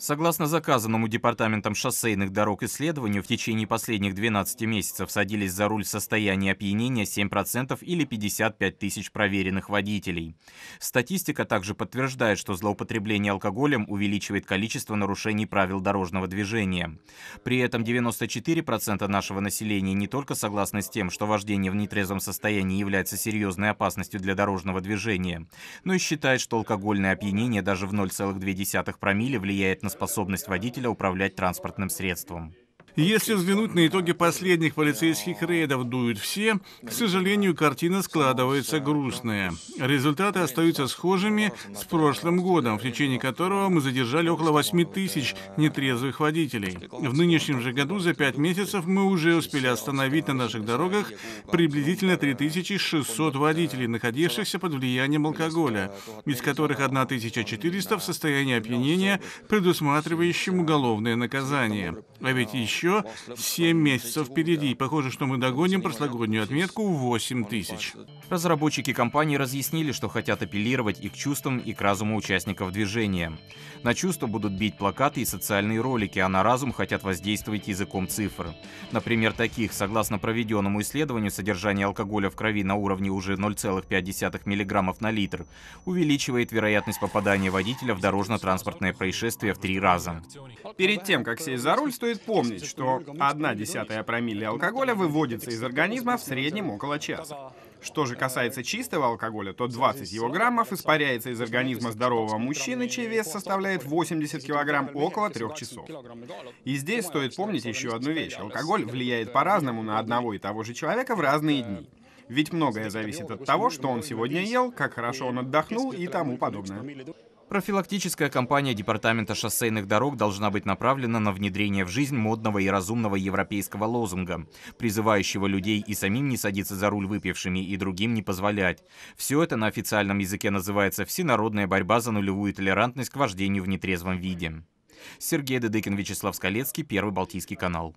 Согласно заказанному Департаментом шоссейных дорог исследованию, в течение последних 12 месяцев садились за руль состояние состоянии опьянения 7% или 55 тысяч проверенных водителей. Статистика также подтверждает, что злоупотребление алкоголем увеличивает количество нарушений правил дорожного движения. При этом 94% нашего населения не только согласны с тем, что вождение в нетрезвом состоянии является серьезной опасностью для дорожного движения, но и считает, что алкогольное опьянение даже в 0,2 промилле влияет на на способность водителя управлять транспортным средством. Если взглянуть на итоги последних полицейских рейдов «Дуют все», к сожалению, картина складывается грустная. Результаты остаются схожими с прошлым годом, в течение которого мы задержали около 8 тысяч нетрезвых водителей. В нынешнем же году за пять месяцев мы уже успели остановить на наших дорогах приблизительно 3600 водителей, находившихся под влиянием алкоголя, из которых 1400 в состоянии опьянения, предусматривающим уголовное наказание. А ведь еще еще 7 месяцев впереди. Похоже, что мы догоним прошлогоднюю отметку в 8 тысяч. Разработчики компании разъяснили, что хотят апеллировать и к чувствам, и к разуму участников движения. На чувства будут бить плакаты и социальные ролики, а на разум хотят воздействовать языком цифр. Например, таких, согласно проведенному исследованию, содержание алкоголя в крови на уровне уже 0,5 мг на литр увеличивает вероятность попадания водителя в дорожно-транспортное происшествие в три раза. Перед тем, как сесть за руль, стоит помнить, что что десятая промилле алкоголя выводится из организма в среднем около часа. Что же касается чистого алкоголя, то 20 его граммов испаряется из организма здорового мужчины, чей вес составляет 80 килограмм около трех часов. И здесь стоит помнить еще одну вещь. Алкоголь влияет по-разному на одного и того же человека в разные дни. Ведь многое зависит от того, что он сегодня ел, как хорошо он отдохнул и тому подобное. Профилактическая кампания Департамента шоссейных дорог должна быть направлена на внедрение в жизнь модного и разумного европейского лозунга, призывающего людей и самим не садиться за руль выпившими и другим не позволять. Все это на официальном языке называется «всенародная борьба за нулевую толерантность к вождению в нетрезвом виде». Сергей Дедыкин, Вячеслав Скалецкий, Первый Балтийский канал.